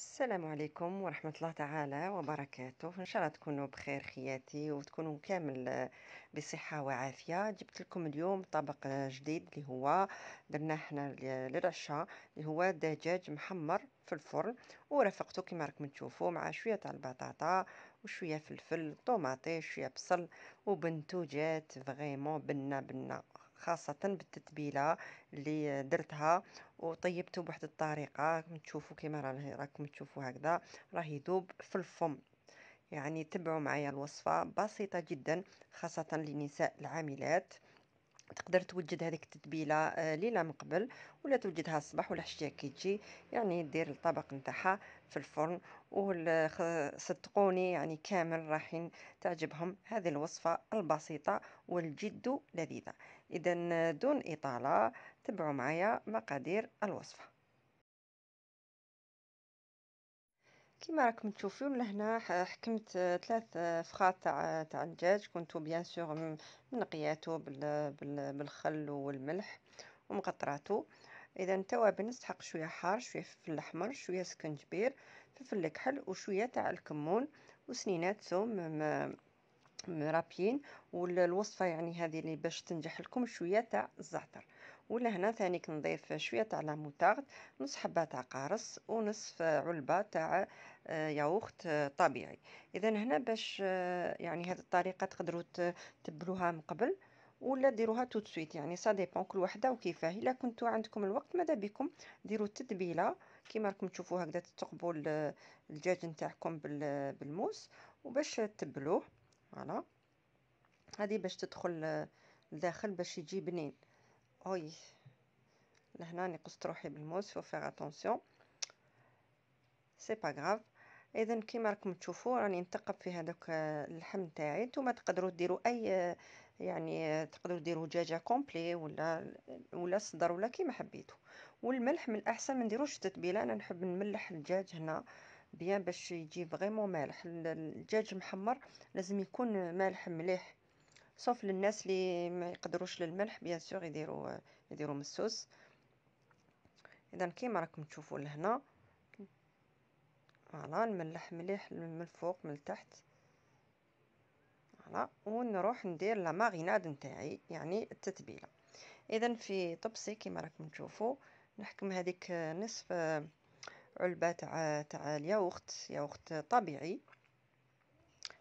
السلام عليكم ورحمة الله تعالى وبركاته إن شاء الله تكونوا بخير خياتي وتكونوا كامل بصحة وعافية جبت لكم اليوم طبق جديد اللي هو درناه حنا للعشاء اللي هو دجاج محمر في الفرن ورفقته كما راكم تشوفوا مع شويه تاع البطاطا وشويه فلفل طوماطيش شويه بصل وبنتوجات فريمون بنه بنه خاصة بالتتبيلة اللي درتها وطيبته بواحد الطريقة تشوفوا كيما راه راكم تشوفوا هكذا راه يذوب في الفم يعني تبعوا معايا الوصفة بسيطة جدا خاصة للنساء العاملات تقدر توجد هذيك التتبيله آه، ليله من قبل ولا توجدها الصباح ولا حشيه كي تجي يعني دير الطبق نتاعها في الفرن وصدقوني يعني كامل راحين تعجبهم هذه الوصفه البسيطه والجد لذيذه اذا دون اطاله تبعوا معايا مقادير الوصفه كما راكم تشوفون لهنا حكمت ثلاث فخاط تاع تاع الدجاج كنتو بيان سور منقياتو بالخل والملح ومقطراتو اذا التوابل نستحق شويه حار شويه فلفل احمر شويه سكنجبير فلفل كحل وشويه تاع الكمون وسنينات ثوم مرابيين والوصفه يعني هذه اللي باش تنجح لكم شويه تاع الزعتر ولا هنا ثاني كنضيف شويه تاع لاموتارد نص حبه تاع قارص ونصف علبه تاع آه، ياغورت آه، طبيعي اذا هنا باش آه، يعني هذه الطريقه تقدروا تبلوها من قبل ولا ديروها توت سويت يعني سا ديبون كل وحده وكيفاه الا كنتو عندكم الوقت ماذا بكم ديروا التتبيله كيما راكم تشوفوا هكذا تقبل الدجاج نتاعكم بالموس وباش تبلوه فوالا هادي باش تدخل لداخل باش يجي بنين اوي لهنا نقصت روحي بالموس فو فيغ اتونسيون سي با غراف اذا كيما راكم تشوفوا راني نتقب في هذاك آه، اللحم تاعي نتوما تقدروا ديروا اي آه، يعني آه، تقدروا ديروا دجاجه كومبلي ولا ولا صدر ولا كيما حبيتوا والملح من الاحسن ما نديروش التتبيله انا نحب نملح الدجاج هنا بيان باش يجي فريمون مالح الدجاج محمر لازم يكون مالح مليح صوف للناس اللي ما يقدروش للملح بيان سور يديروا يديروا مسوس اذا كيما راكم تشوفوا لهنا فوالا نملح مليح من الفوق من التحت فوالا ونروح ندير لا ماريناد نتاعي يعني التتبيله اذا في طبسي كيما راكم تشوفوا نحكم هذيك نصف علبة تاع تاع الياغورت ياغورت طبيعي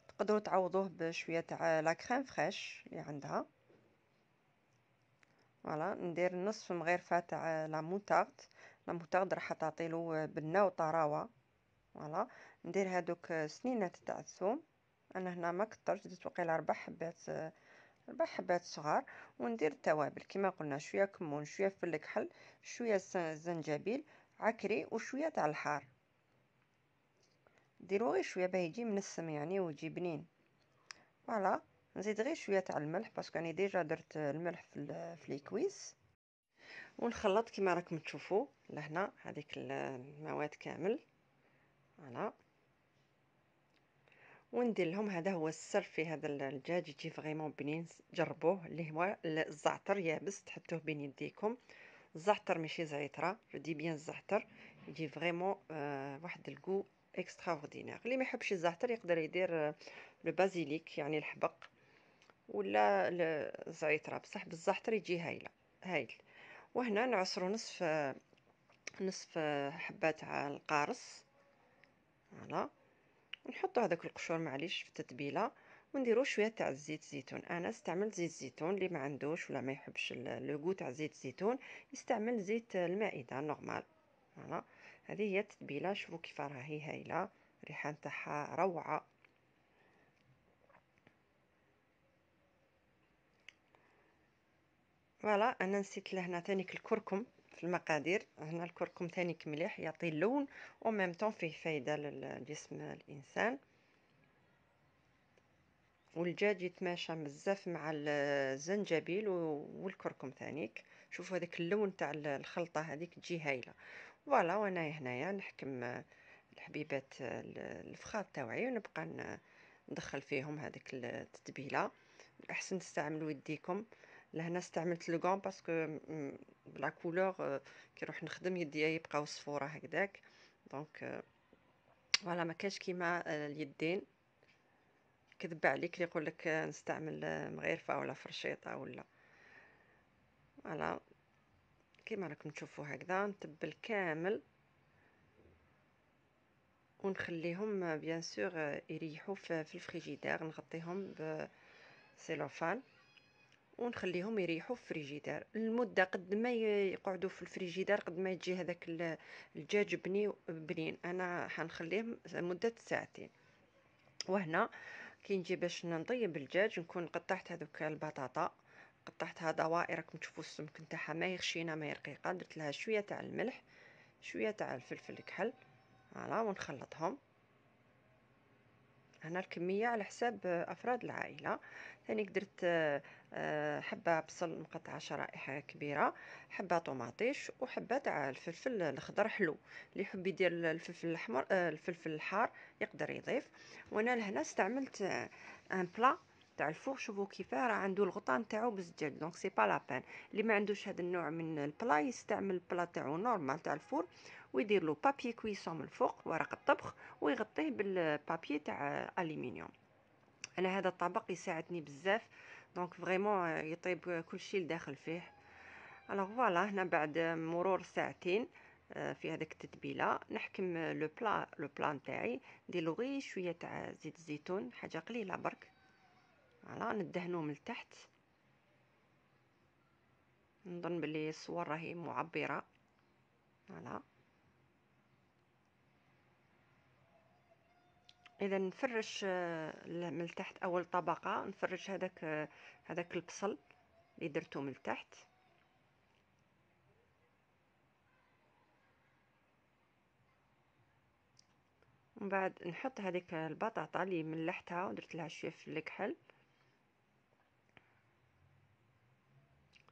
تقدروا تعوضوه بشوية تاع لا كريم فريش اللي عندها فوالا ندير نصف مغرفة تاع لا موتارد لا موتارد راح تعطيلو بنة وطراوة فوالا ندير هادوك سنينات تاع الثوم انا هنا ما كثرتش درت وقيله ربع حبات ربع حبات صغار وندير التوابل كما قلنا شويه كمون شويه فلفل كحل شويه زنجبيل عكري وشوية تاع الحار ديرو غير شويه باه يجي منسم يعني ويجي بنين فوالا نزيد غير شويه تاع الملح باسكو راني ديجا درت الملح في في الكويس ونخلط كيما راكم تشوفوا لهنا هذيك المواد كامل فوالا وندير لهم هذا هو السر في هذا الدجاج يجي فريمون بنين جربوه اللي هو الزعتر يابس تحطوه بين يديكم الزعتر ماشي زعترة جو دي بيان الزعتر يجي فريمون واحد الكو اكسترافوردينير اللي ما يحبش الزعتر يقدر يدير لو euh, بازيليك يعني الحبق ولا الزعترة بصح بالزعتر يجي هايلة هايل وهنا نعصرو نصف نصف حبة تاع القارص هنا ونحطو هذاك القشور معليش في التتبيله ونديرو شويه تاع الزيت زيتون انا استعملت زيت زيتون اللي ما عندوش ولا ما يحبش لو تاع زيت زيتون يستعمل زيت المائده نورمال فوالا هذه هي التتبيله شوفوا كيف راهي هايله الريحه نتاعها روعه فوالا انا نسيت لهنا تانيك الكركم في المقادير هنا الكركم تانيك مليح يعطي اللون وميم طون فيه فايده لجسم الانسان والجاج يتماشى بزاف مع الزنجبيل والكركم ثانيك شوفوا هذاك اللون تاع الخلطه هذيك تجي هايله فوالا وانا هنايا نحكم الحبيبات الفخار تاوعي ونبقى ندخل فيهم هذيك التتبيله احسن تستعملوا يديكم لهنا استعملت لوغون باسكو بلا كولور آه، كي نروح نخدم يديا يبقاو صفوره هكذاك دونك آه، فوالا ما كاش كيما آه، اليدين كذب عليك اللي يقول لك نستعمل مغيرفه ولا فرشيطه ولا فوالا كيما راكم تشوفوا هكذا نتبل كامل ونخليهم بيان سور يريحوا في الفريجيدير نغطيهم بسيلوفان ونخليهم يريحوا في الفريجيدير المده قد ما يقعدوا في الفريجيدير قد ما يجي هذاك الدجاج بني بنين انا حنخليهم مده ساعتين وهنا كي نجي باش نطيب الدجاج نكون قطعت هذوك البطاطا قطعتها دوائر راكم تشوفوا السمك نتاعها ما يخشينا ما رقيقه درت لها شويه تاع الملح شويه تاع الفلفل الكحل فوالا ونخلطهم هنا الكميه على حساب افراد العائله ثاني قدرت آه، حبه بصل مقطعه شرائح كبيره حبه طوماطيش وحبه تاع الفلفل الخضر حلو اللي يحب يدير الفلفل الاحمر آه، الفلفل الحار يقدر يضيف وانا لهنا استعملت ان آه، بلا تاع الفور شوفوا كيفاه راه عنده الغطاء نتاعو بزجاج دونك سي با بان اللي ما عندوش هذا النوع من البلا يستعمل البلا تاعو نورمال تاع الفور ويدير له بابي كويسون من الفوق ورق الطبخ ويغطيه بالبابي تاع الومنيوم انا هذا الطبق يساعدني بزاف دونك فريمون euh, يطيب كل شيء لداخل فيه الوغ فوالا هنا بعد مرور ساعتين euh, في هذاك التتبيله نحكم لو بلا لو بلا نتاعي ندير له غير شويه تاع زيت الزيتون حاجه قليله برك فوالا ندهنو من التحت نظن بلي الصور راهي معبره فوالا اذا نفرش آه، من التحت اول طبقه نفرش هذاك آه، هذاك البصل اللي درته من التحت ومن بعد نحط هذيك البطاطا اللي ملحتها ودرت لها شويه في الكحل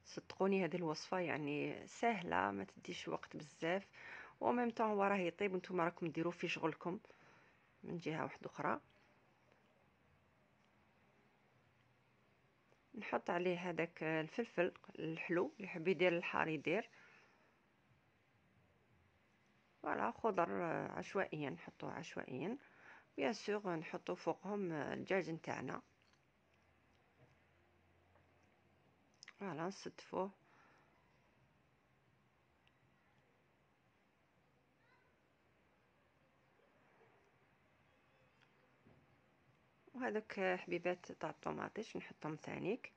صدقوني هذه الوصفه يعني سهله ما تديش وقت بزاف وميم طون هو راه يطيب نتوما راكم ديروه في شغلكم من جهة واحدة أخرى نحط عليه هذاك الفلفل الحلو اللي يحب يدير الحار يدير فوالا خضر عشوائيا نحطوه عشوائيا بيان سور نحطو فوقهم الدجاج نتاعنا فوالا نستفوه وهذوك حبيبات تاع الطوماطيش نحطهم ثانيك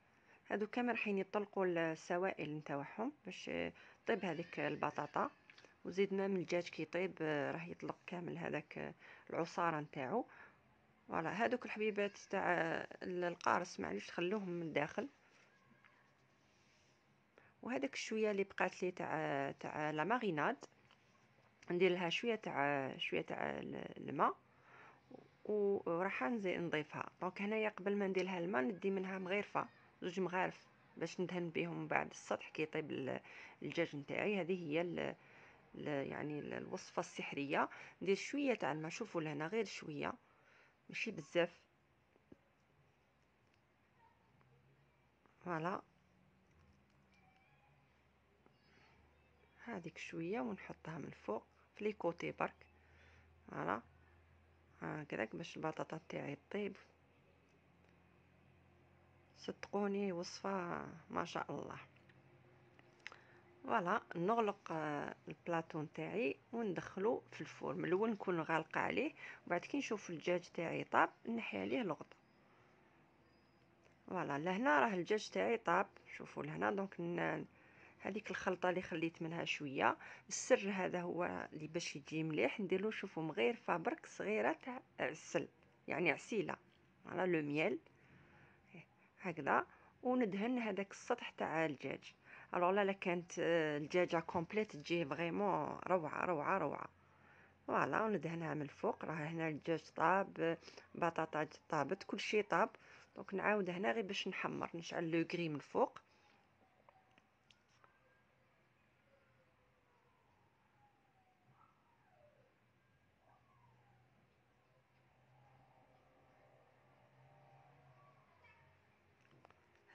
هادو كامل راحين يطلقوا السوائل نتاعهم باش طيب هذيك البطاطا وزيدنا من الدجاج كي يطيب راه يطلق كامل هذاك العصاره نتاعو فوالا هادوك الحبيبات تاع القارص معليش خلوهم من الداخل وهذاك الشويه اللي بقات لي تاع تاع لا ماريناد ندير لها شويه تاع شويه تاع الماء وراح نزيد نضيفها دونك هنايا قبل ما ندير الماء ندي منها مغرفه زوج مغارف باش ندهن بهم بعد السطح كي يطيب الدجاج نتاعي هذه هي ال يعني الوصفه السحريه ندير شويه تاع الماء شوفوا لهنا غير شويه ماشي بزاف فوالا هذيك شويه ونحطها من الفوق في لي كوتي برك فوالا هكذاك آه، باش البطاطا تاعي طيب صدقوني وصفة ما شاء الله فوالا نغلق آه، البلاطو نتاعي وندخلو في الفرن من الاول نكون غالقه عليه وبعد كي نشوف الدجاج تاعي طاب نحي عليه الغطا فوالا لهنا راه الدجاج تاعي طاب شوفوا لهنا دونك هذيك الخلطه اللي خليت منها شويه السر هذا هو اللي باش يجي مليح نديرلو شوفوا مغير فابرك صغيره تاع عسل يعني عسيله على لو ميل هكذا وندهن هذاك السطح تاع الدجاج الوغ لا كانت الدجاجه كومبليت تجي فريمون روعه روعه روعه فوالا وندهنها من الفوق راه هنا الدجاج طاب بطاطا طابت كل شيء طاب دونك نعاود هنا غير باش نحمر نشعل لو من الفوق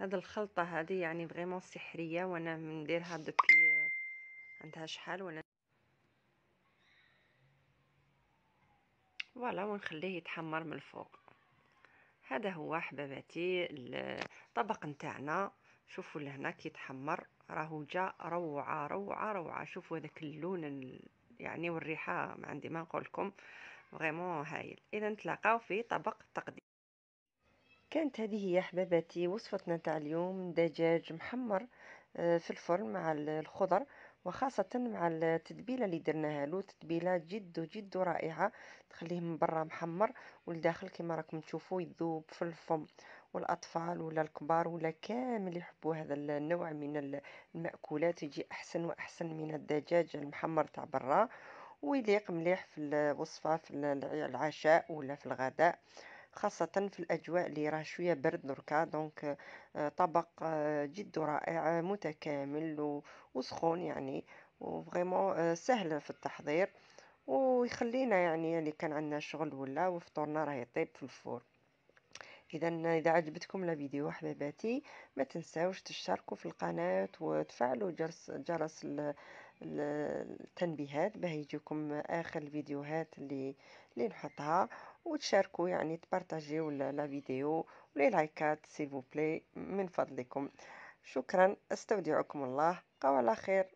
هاد الخلطه هادي يعني فريمون سحريه وانا نديرها دوبي آه، عندها شحال وانا فوالا ونخليه يتحمر من الفوق هذا هو حباباتي الطبق نتاعنا شوفوا لهنا كيتحمر راهو جا روعه روعه روعه شوفوا هذاك اللون يعني والريحه ما عندي ما نقول لكم فريمون هايل اذا نتلاقاو في طبق تقديم كانت هذه هي حباباتي وصفتنا تاع اليوم دجاج محمر آه، في الفرن مع الخضر وخاصة مع التتبيلة اللي درناها له تتبيلة جد جد رائعة تخليه من برا محمر والداخل كما راكم تشوفوا يذوب في الفم والأطفال ولا الكبار ولا كامل يحبوا هذا النوع من المأكولات يجي أحسن وأحسن من الدجاج المحمر تاع برا ويليق مليح في الوصفة في العشاء ولا في الغداء خاصة في الأجواء اللي راه شوية برد دركا دونك آه، طبق آه، جد رائع آه، متكامل وسخون يعني وفريمون سهل في التحضير ويخلينا يعني اللي كان عندنا شغل ولا وفطورنا راه يطيب في الفرن اذا اذا عجبتكم الفيديو حبيباتي ما تنساوش تشتركوا في القناه وتفعلوا جرس جرس التنبيهات باه يجيكم اخر الفيديوهات اللي اللي نحطها وتشاركوا يعني تبارطاجيو لا فيديو ولي لايكات سيفو بلي من فضلكم شكرا استودعكم الله قوا على خير